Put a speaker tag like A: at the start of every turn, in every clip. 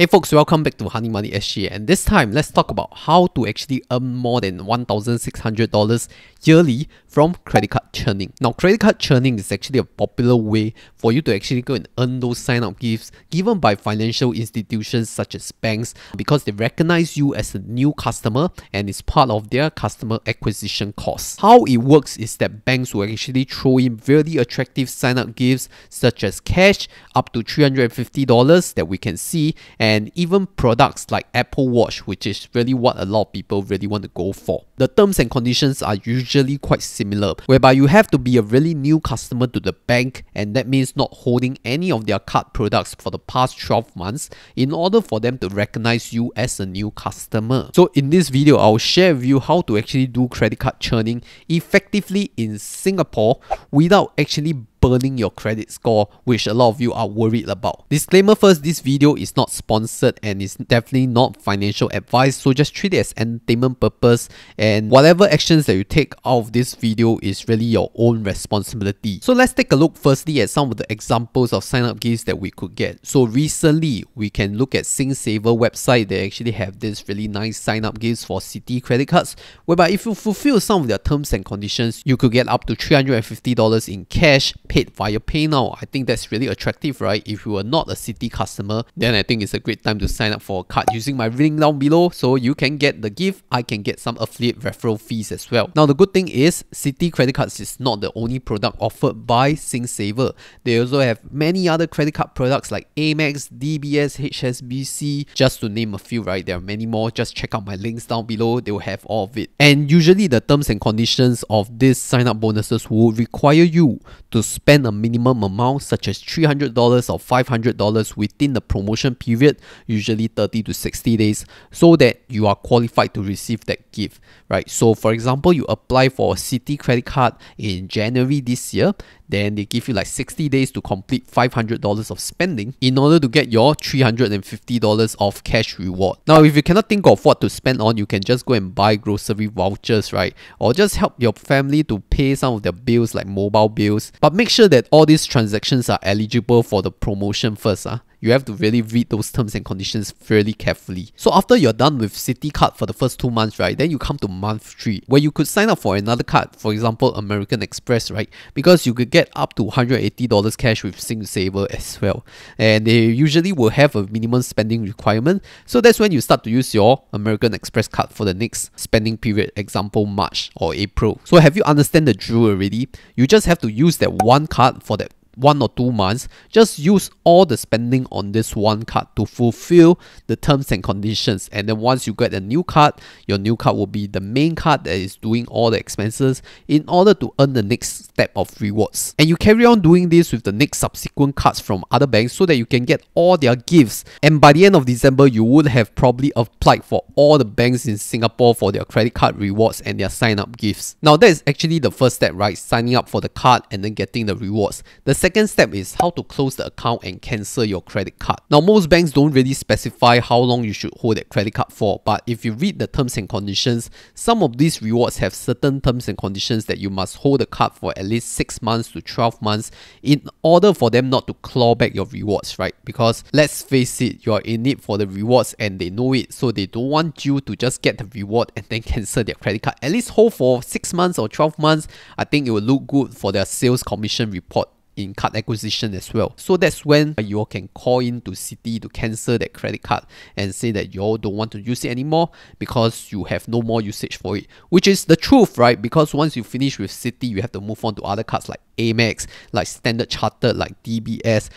A: Hey folks, welcome back to Honey Money SG and this time let's talk about how to actually earn more than $1,600 yearly from credit card churning. Now credit card churning is actually a popular way for you to actually go and earn those sign up gifts given by financial institutions such as banks because they recognize you as a new customer and it's part of their customer acquisition costs. How it works is that banks will actually throw in really attractive sign up gifts such as cash up to $350 that we can see and and even products like Apple Watch, which is really what a lot of people really want to go for. The terms and conditions are usually quite similar, whereby you have to be a really new customer to the bank, and that means not holding any of their card products for the past 12 months in order for them to recognize you as a new customer. So in this video, I'll share with you how to actually do credit card churning effectively in Singapore without actually burning your credit score, which a lot of you are worried about. Disclaimer first, this video is not sponsored and is definitely not financial advice, so just treat it as entertainment purpose and whatever actions that you take out of this video is really your own responsibility. So let's take a look firstly at some of the examples of sign up gifts that we could get. So recently, we can look at SingSaver website, they actually have this really nice sign up gifts for city credit cards, whereby if you fulfill some of their terms and conditions, you could get up to $350 in cash paid via PayNow. I think that's really attractive, right? If you are not a City customer, then I think it's a great time to sign up for a card using my link down below so you can get the gift. I can get some affiliate referral fees as well. Now, the good thing is City credit cards is not the only product offered by SingSaver. They also have many other credit card products like Amex, DBS, HSBC, just to name a few, right? There are many more. Just check out my links down below. They will have all of it. And usually the terms and conditions of these sign up bonuses will require you to spend a minimum amount such as $300 or $500 within the promotion period, usually 30 to 60 days, so that you are qualified to receive that gift, right? So for example, you apply for a City credit card in January this year then they give you like 60 days to complete $500 of spending in order to get your $350 of cash reward. Now, if you cannot think of what to spend on, you can just go and buy grocery vouchers, right? Or just help your family to pay some of their bills like mobile bills. But make sure that all these transactions are eligible for the promotion first. Huh? Ah you have to really read those terms and conditions fairly carefully. So after you're done with City card for the first two months, right, then you come to month three where you could sign up for another card, for example, American Express, right, because you could get up to $180 cash with SingSaver as well. And they usually will have a minimum spending requirement. So that's when you start to use your American Express card for the next spending period, example, March or April. So have you understand the drill already? You just have to use that one card for that one or two months, just use all the spending on this one card to fulfill the terms and conditions. And then once you get a new card, your new card will be the main card that is doing all the expenses in order to earn the next step of rewards. And you carry on doing this with the next subsequent cards from other banks so that you can get all their gifts. And by the end of December, you would have probably applied for all the banks in Singapore for their credit card rewards and their sign up gifts. Now that is actually the first step, right? Signing up for the card and then getting the rewards. The second second step is how to close the account and cancel your credit card. Now, most banks don't really specify how long you should hold that credit card for, but if you read the terms and conditions, some of these rewards have certain terms and conditions that you must hold the card for at least 6 months to 12 months in order for them not to claw back your rewards, right? Because let's face it, you are in it for the rewards and they know it, so they don't want you to just get the reward and then cancel their credit card. At least hold for 6 months or 12 months. I think it will look good for their sales commission report in card acquisition as well. So that's when you all can call in to Citi to cancel that credit card and say that you all don't want to use it anymore because you have no more usage for it, which is the truth, right? Because once you finish with Citi, you have to move on to other cards like Amex, like Standard Chartered, like DBS,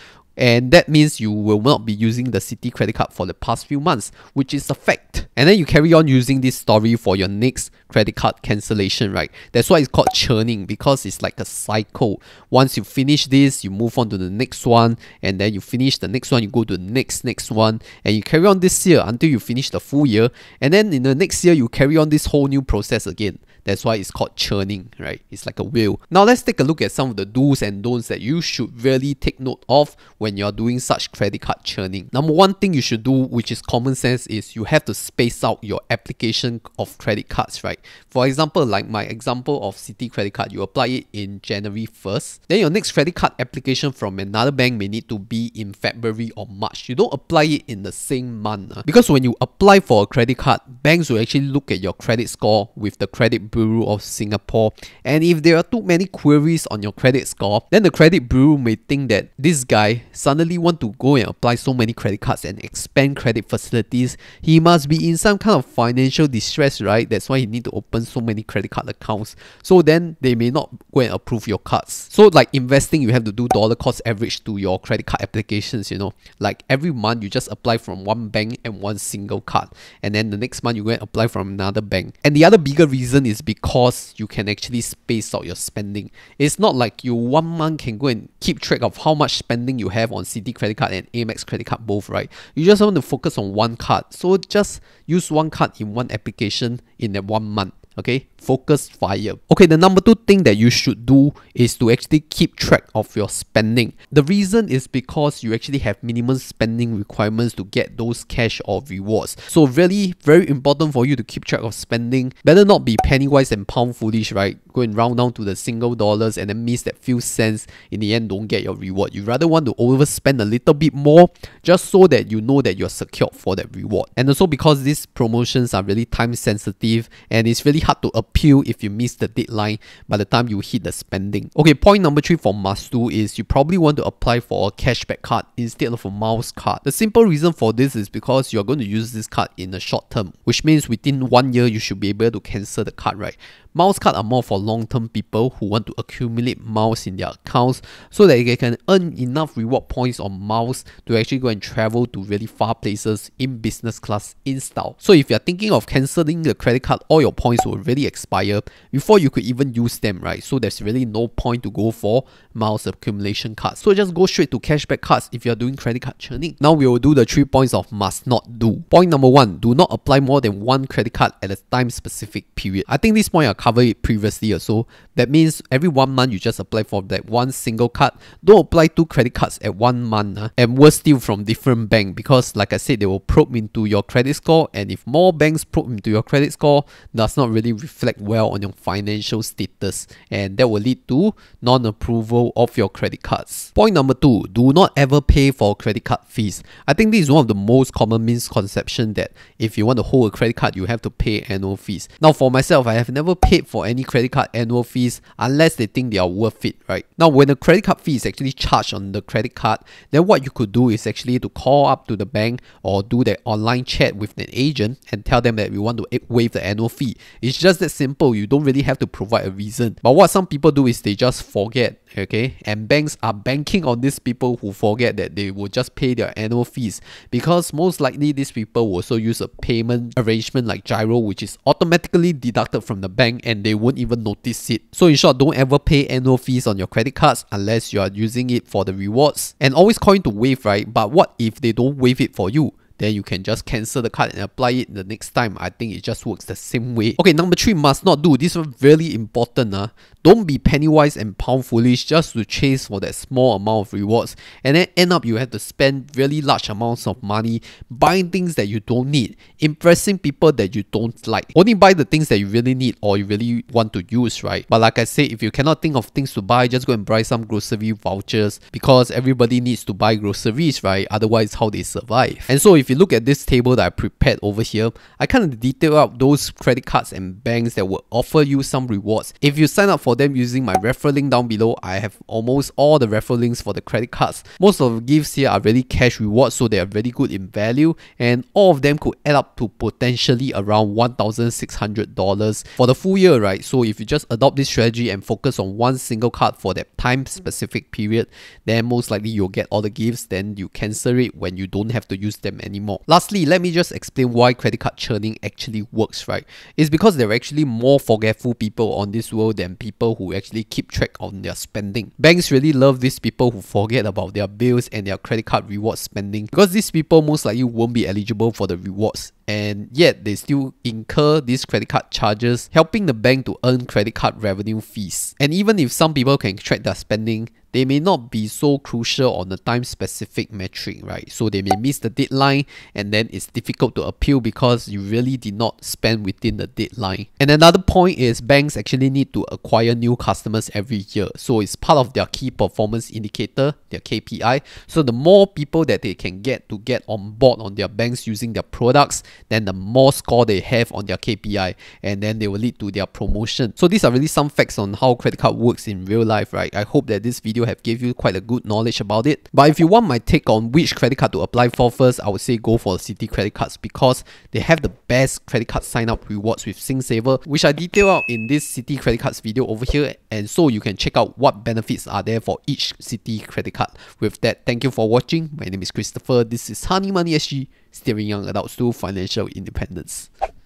A: and that means you will not be using the city credit card for the past few months, which is a fact. And then you carry on using this story for your next credit card cancellation, right? That's why it's called churning because it's like a cycle. Once you finish this, you move on to the next one, and then you finish the next one, you go to the next next one, and you carry on this year until you finish the full year. And then in the next year, you carry on this whole new process again. That's why it's called churning, right? It's like a wheel. Now let's take a look at some of the do's and don'ts that you should really take note of when you're doing such credit card churning. Number one thing you should do, which is common sense, is you have to space out your application of credit cards, right? For example, like my example of City credit card, you apply it in January 1st. Then your next credit card application from another bank may need to be in February or March. You don't apply it in the same month. Huh? Because when you apply for a credit card, banks will actually look at your credit score with the credit Bureau of Singapore. And if there are too many queries on your credit score, then the credit bureau may think that this guy suddenly want to go and apply so many credit cards and expand credit facilities. He must be in some kind of financial distress, right? That's why he need to open so many credit card accounts. So then they may not go and approve your cards. So like investing, you have to do dollar cost average to your credit card applications, you know. Like every month you just apply from one bank and one single card. And then the next month you go and apply from another bank. And the other bigger reason is because you can actually space out your spending. It's not like you one month can go and keep track of how much spending you have on CD credit card and Amex credit card both, right? You just want to focus on one card. So just use one card in one application in that one month, okay? focus fire. Okay, the number two thing that you should do is to actually keep track of your spending. The reason is because you actually have minimum spending requirements to get those cash or rewards. So really very important for you to keep track of spending. Better not be penny wise and pound foolish, right? Go and round down to the single dollars and then miss that few cents. In the end, don't get your reward. You rather want to overspend a little bit more just so that you know that you're secured for that reward. And also because these promotions are really time sensitive and it's really hard to apply appeal if you miss the deadline by the time you hit the spending. Okay, point number three for must do is you probably want to apply for a cashback card instead of a miles card. The simple reason for this is because you're going to use this card in the short term, which means within one year you should be able to cancel the card, right? Miles card are more for long-term people who want to accumulate miles in their accounts so that they can earn enough reward points on miles to actually go and travel to really far places in business class in style. So if you're thinking of canceling the credit card, all your points will really expire before you could even use them, right? So there's really no point to go for miles accumulation cards. So just go straight to cashback cards if you're doing credit card churning. Now we will do the three points of must not do. Point number one, do not apply more than one credit card at a time specific period. I think this point I covered it previously uh, so. That means every one month you just apply for that one single card. Don't apply two credit cards at one month uh, and worse still from different bank because like I said, they will probe into your credit score and if more banks probe into your credit score, does not really reflect reflect well on your financial status and that will lead to non-approval of your credit cards. Point number two, do not ever pay for credit card fees. I think this is one of the most common misconception that if you want to hold a credit card, you have to pay annual fees. Now for myself, I have never paid for any credit card annual fees unless they think they are worth it, right? Now when a credit card fee is actually charged on the credit card, then what you could do is actually to call up to the bank or do that online chat with an agent and tell them that we want to waive the annual fee. It's just that simple. You don't really have to provide a reason. But what some people do is they just forget, okay? And banks are banking on these people who forget that they will just pay their annual fees because most likely these people will also use a payment arrangement like Gyro, which is automatically deducted from the bank and they won't even notice it. So, in short, don't ever pay annual fees on your credit cards unless you are using it for the rewards. And always coin to waive, right? But what if they don't waive it for you? then you can just cancel the card and apply it the next time. I think it just works the same way. Okay, number three, must not do. This one really important. Uh. Don't be penny wise and pound foolish just to chase for that small amount of rewards. And then end up you have to spend really large amounts of money buying things that you don't need, impressing people that you don't like. Only buy the things that you really need or you really want to use, right? But like I said, if you cannot think of things to buy, just go and buy some grocery vouchers because everybody needs to buy groceries, right? Otherwise, how they survive. And so if you look at this table that I prepared over here, I kind of detail out those credit cards and banks that will offer you some rewards. If you sign up for them using my referral link down below, I have almost all the referral links for the credit cards. Most of the gifts here are really cash rewards, so they are very good in value, and all of them could add up to potentially around $1,600 for the full year, right? So if you just adopt this strategy and focus on one single card for that time specific period, then most likely you'll get all the gifts, then you cancel it when you don't have to use them anymore anymore. Lastly, let me just explain why credit card churning actually works, right? It's because there are actually more forgetful people on this world than people who actually keep track on their spending. Banks really love these people who forget about their bills and their credit card reward spending because these people most likely won't be eligible for the rewards and yet they still incur these credit card charges, helping the bank to earn credit card revenue fees. And even if some people can track their spending, they may not be so crucial on the time specific metric, right? So they may miss the deadline and then it's difficult to appeal because you really did not spend within the deadline. And another point is banks actually need to acquire new customers every year. So it's part of their key performance indicator, their KPI. So the more people that they can get to get on board on their banks using their products, then the more score they have on their KPI, and then they will lead to their promotion. So these are really some facts on how credit card works in real life, right? I hope that this video have gave you quite a good knowledge about it. But if you want my take on which credit card to apply for first, I would say go for City credit cards because they have the best credit card sign up rewards with SingSaver, which I detail out in this City credit cards video over here. And so you can check out what benefits are there for each City credit card. With that, thank you for watching. My name is Christopher. This is Honey Money SG steering young adults to financial independence.